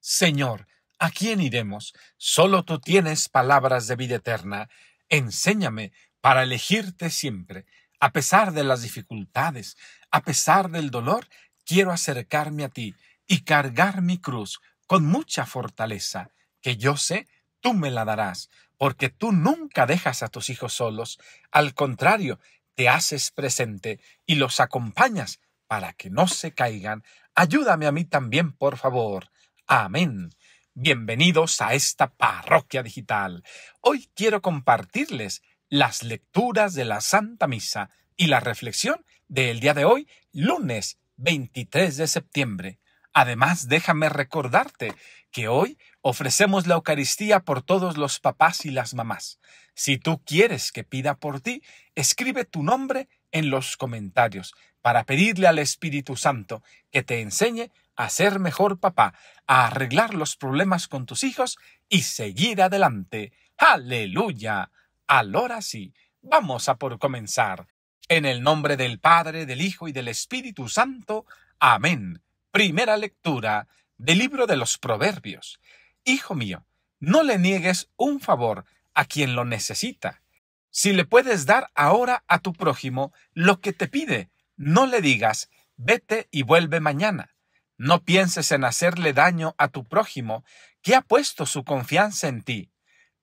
Señor, ¿a quién iremos? Solo tú tienes palabras de vida eterna. Enséñame para elegirte siempre. A pesar de las dificultades, a pesar del dolor, quiero acercarme a ti y cargar mi cruz con mucha fortaleza, que yo sé tú me la darás, porque tú nunca dejas a tus hijos solos, al contrario, te haces presente y los acompañas para que no se caigan. Ayúdame a mí también, por favor. Amén. Bienvenidos a esta parroquia digital. Hoy quiero compartirles las lecturas de la Santa Misa y la reflexión del día de hoy, lunes 23 de septiembre. Además, déjame recordarte que hoy ofrecemos la Eucaristía por todos los papás y las mamás. Si tú quieres que pida por ti, escribe tu nombre en los comentarios para pedirle al Espíritu Santo que te enseñe a ser mejor papá, a arreglar los problemas con tus hijos y seguir adelante. Aleluya. Ahora sí, vamos a por comenzar. En el nombre del Padre, del Hijo y del Espíritu Santo. Amén. Primera lectura del libro de los Proverbios. Hijo mío, no le niegues un favor a quien lo necesita. Si le puedes dar ahora a tu prójimo lo que te pide, no le digas, vete y vuelve mañana no pienses en hacerle daño a tu prójimo que ha puesto su confianza en ti.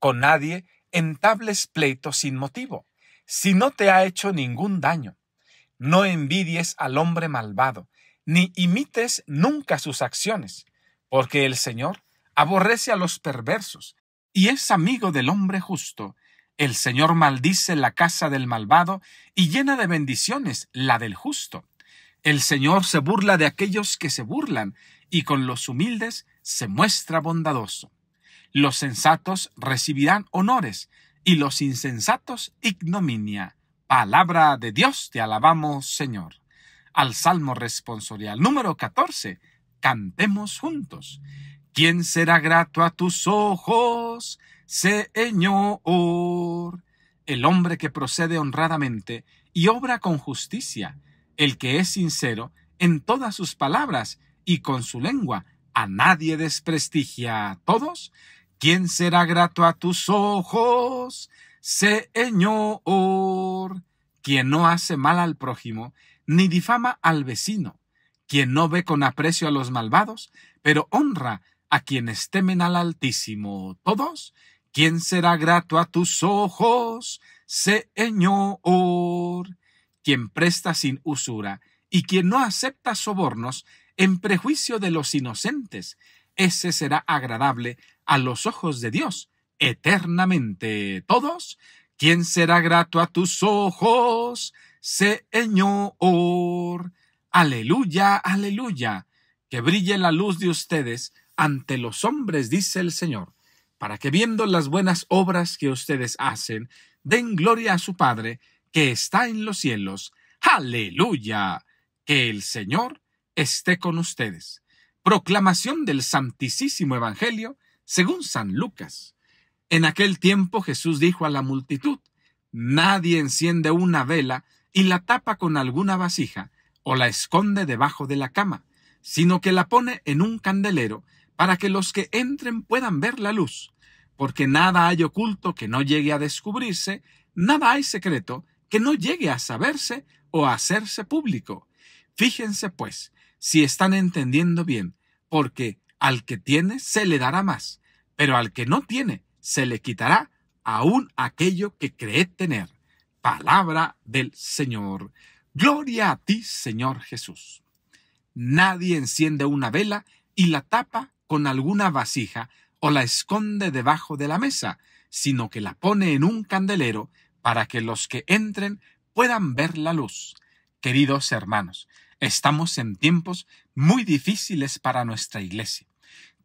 Con nadie entables pleito sin motivo, si no te ha hecho ningún daño. No envidies al hombre malvado, ni imites nunca sus acciones, porque el Señor aborrece a los perversos y es amigo del hombre justo. El Señor maldice la casa del malvado y llena de bendiciones la del justo. El Señor se burla de aquellos que se burlan, y con los humildes se muestra bondadoso. Los sensatos recibirán honores, y los insensatos ignominia. Palabra de Dios te alabamos, Señor. Al Salmo responsorial número 14, cantemos juntos. ¿Quién será grato a tus ojos, Señor? El hombre que procede honradamente y obra con justicia el que es sincero en todas sus palabras y con su lengua a nadie desprestigia a todos. ¿Quién será grato a tus ojos, Señor? Quien no hace mal al prójimo, ni difama al vecino, quien no ve con aprecio a los malvados, pero honra a quienes temen al Altísimo. Todos, ¿quién será grato a tus ojos, Señor? quien presta sin usura y quien no acepta sobornos en prejuicio de los inocentes, ese será agradable a los ojos de Dios eternamente. Todos, ¿quién será grato a tus ojos, Señor? Aleluya, aleluya. Que brille la luz de ustedes ante los hombres, dice el Señor, para que viendo las buenas obras que ustedes hacen, den gloria a su Padre que está en los cielos. Aleluya. Que el Señor esté con ustedes. Proclamación del Santísimo Evangelio según San Lucas. En aquel tiempo Jesús dijo a la multitud, Nadie enciende una vela y la tapa con alguna vasija o la esconde debajo de la cama, sino que la pone en un candelero para que los que entren puedan ver la luz, porque nada hay oculto que no llegue a descubrirse, nada hay secreto que no llegue a saberse o a hacerse público. Fíjense, pues, si están entendiendo bien, porque al que tiene se le dará más, pero al que no tiene se le quitará aún aquello que cree tener. Palabra del Señor. Gloria a ti, Señor Jesús. Nadie enciende una vela y la tapa con alguna vasija o la esconde debajo de la mesa, sino que la pone en un candelero para que los que entren puedan ver la luz. Queridos hermanos, estamos en tiempos muy difíciles para nuestra Iglesia.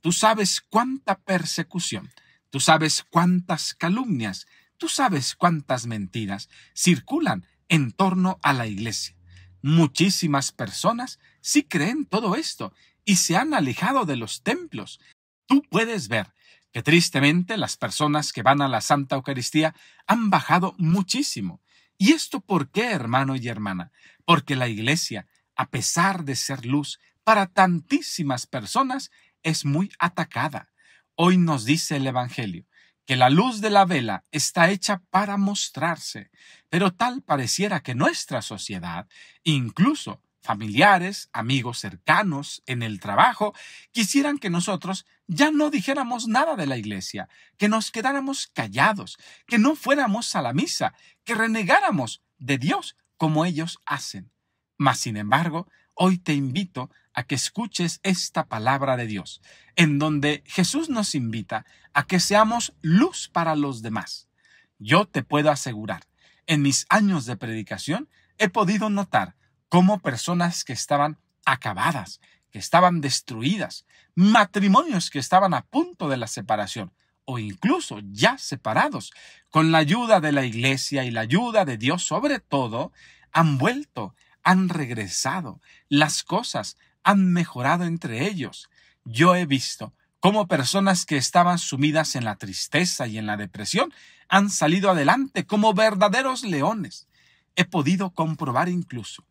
Tú sabes cuánta persecución, tú sabes cuántas calumnias, tú sabes cuántas mentiras circulan en torno a la Iglesia. Muchísimas personas sí creen todo esto y se han alejado de los templos. Tú puedes ver que tristemente las personas que van a la Santa Eucaristía han bajado muchísimo. ¿Y esto por qué, hermano y hermana? Porque la Iglesia, a pesar de ser luz para tantísimas personas, es muy atacada. Hoy nos dice el Evangelio que la luz de la vela está hecha para mostrarse, pero tal pareciera que nuestra sociedad, incluso familiares, amigos cercanos, en el trabajo, quisieran que nosotros ya no dijéramos nada de la iglesia, que nos quedáramos callados, que no fuéramos a la misa, que renegáramos de Dios como ellos hacen. Mas, sin embargo, hoy te invito a que escuches esta palabra de Dios, en donde Jesús nos invita a que seamos luz para los demás. Yo te puedo asegurar, en mis años de predicación he podido notar como personas que estaban acabadas, que estaban destruidas, matrimonios que estaban a punto de la separación o incluso ya separados, con la ayuda de la Iglesia y la ayuda de Dios sobre todo, han vuelto, han regresado, las cosas han mejorado entre ellos. Yo he visto cómo personas que estaban sumidas en la tristeza y en la depresión han salido adelante como verdaderos leones. He podido comprobar incluso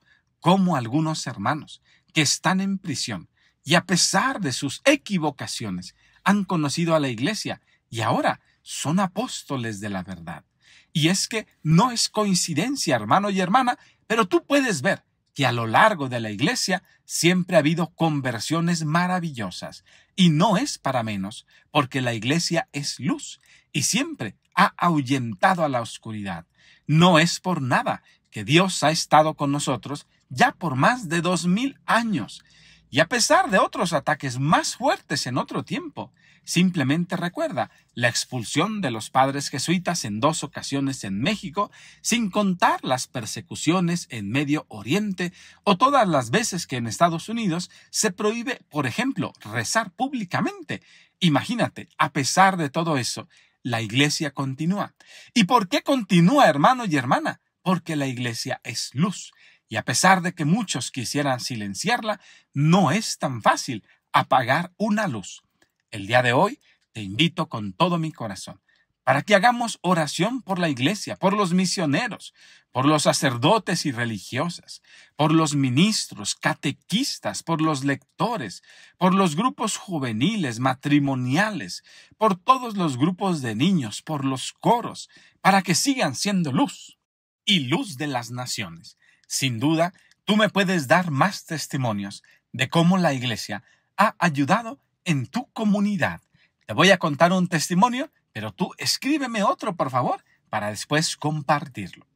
como algunos hermanos que están en prisión y a pesar de sus equivocaciones han conocido a la iglesia y ahora son apóstoles de la verdad. Y es que no es coincidencia, hermano y hermana, pero tú puedes ver que a lo largo de la iglesia siempre ha habido conversiones maravillosas, y no es para menos, porque la iglesia es luz y siempre ha ahuyentado a la oscuridad. No es por nada que Dios ha estado con nosotros ya por más de dos mil años. Y a pesar de otros ataques más fuertes en otro tiempo, simplemente recuerda la expulsión de los padres jesuitas en dos ocasiones en México, sin contar las persecuciones en Medio Oriente o todas las veces que en Estados Unidos se prohíbe, por ejemplo, rezar públicamente. Imagínate, a pesar de todo eso, la iglesia continúa. ¿Y por qué continúa, hermano y hermana? Porque la iglesia es luz. Y a pesar de que muchos quisieran silenciarla, no es tan fácil apagar una luz. El día de hoy te invito con todo mi corazón para que hagamos oración por la iglesia, por los misioneros, por los sacerdotes y religiosas, por los ministros, catequistas, por los lectores, por los grupos juveniles, matrimoniales, por todos los grupos de niños, por los coros, para que sigan siendo luz y luz de las naciones. Sin duda, tú me puedes dar más testimonios de cómo la Iglesia ha ayudado en tu comunidad. Te voy a contar un testimonio, pero tú escríbeme otro, por favor, para después compartirlo.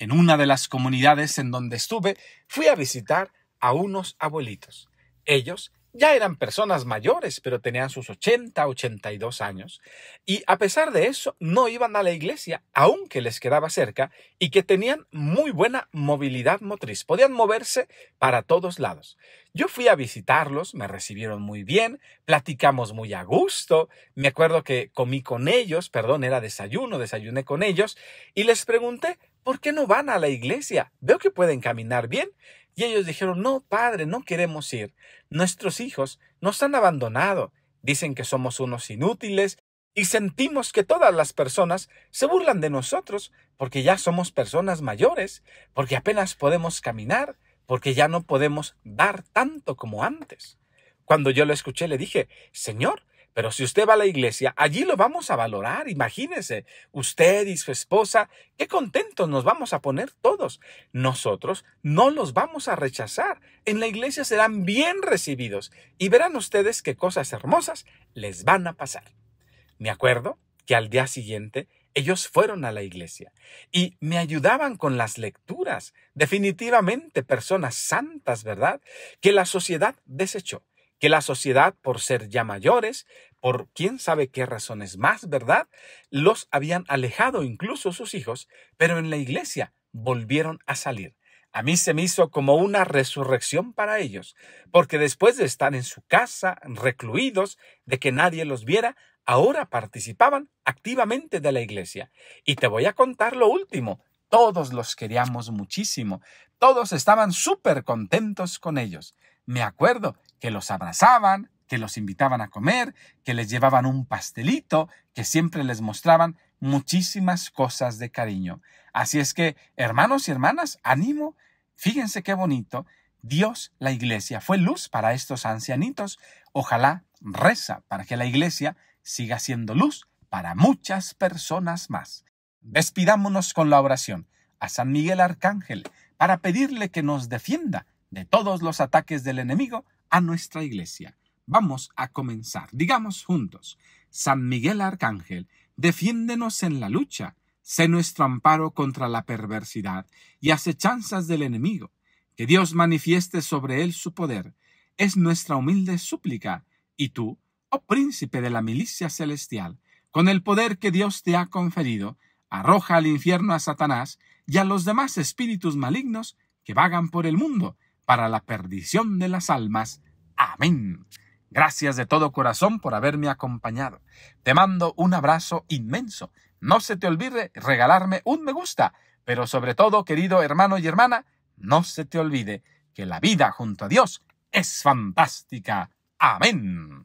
En una de las comunidades en donde estuve, fui a visitar a unos abuelitos. Ellos ya eran personas mayores, pero tenían sus 80, 82 años, y a pesar de eso no iban a la iglesia, aunque les quedaba cerca, y que tenían muy buena movilidad motriz, podían moverse para todos lados. Yo fui a visitarlos, me recibieron muy bien, platicamos muy a gusto, me acuerdo que comí con ellos, perdón, era desayuno, desayuné con ellos, y les pregunté ¿por qué no van a la iglesia? Veo que pueden caminar bien. Y ellos dijeron, no, padre, no queremos ir. Nuestros hijos nos han abandonado. Dicen que somos unos inútiles y sentimos que todas las personas se burlan de nosotros porque ya somos personas mayores, porque apenas podemos caminar, porque ya no podemos dar tanto como antes. Cuando yo lo escuché le dije, Señor, pero si usted va a la iglesia, allí lo vamos a valorar. Imagínese, usted y su esposa, qué contentos nos vamos a poner todos. Nosotros no los vamos a rechazar. En la iglesia serán bien recibidos y verán ustedes qué cosas hermosas les van a pasar. Me acuerdo que al día siguiente ellos fueron a la iglesia y me ayudaban con las lecturas. Definitivamente personas santas, ¿verdad? Que la sociedad desechó que la sociedad, por ser ya mayores, por quién sabe qué razones más, ¿verdad? Los habían alejado incluso sus hijos, pero en la iglesia volvieron a salir. A mí se me hizo como una resurrección para ellos, porque después de estar en su casa, recluidos, de que nadie los viera, ahora participaban activamente de la iglesia. Y te voy a contar lo último, todos los queríamos muchísimo, todos estaban súper contentos con ellos. Me acuerdo que los abrazaban, que los invitaban a comer, que les llevaban un pastelito, que siempre les mostraban muchísimas cosas de cariño. Así es que, hermanos y hermanas, ánimo. fíjense qué bonito, Dios, la iglesia, fue luz para estos ancianitos. Ojalá reza para que la iglesia siga siendo luz para muchas personas más. Despidámonos con la oración a San Miguel Arcángel para pedirle que nos defienda de todos los ataques del enemigo nuestra iglesia. Vamos a comenzar. Digamos juntos, San Miguel Arcángel, defiéndenos en la lucha, sé nuestro amparo contra la perversidad y acechanzas del enemigo. Que Dios manifieste sobre él su poder, es nuestra humilde súplica. Y tú, oh príncipe de la milicia celestial, con el poder que Dios te ha conferido, arroja al infierno a Satanás y a los demás espíritus malignos que vagan por el mundo para la perdición de las almas. Amén. Gracias de todo corazón por haberme acompañado. Te mando un abrazo inmenso. No se te olvide regalarme un me gusta, pero sobre todo, querido hermano y hermana, no se te olvide que la vida junto a Dios es fantástica. Amén.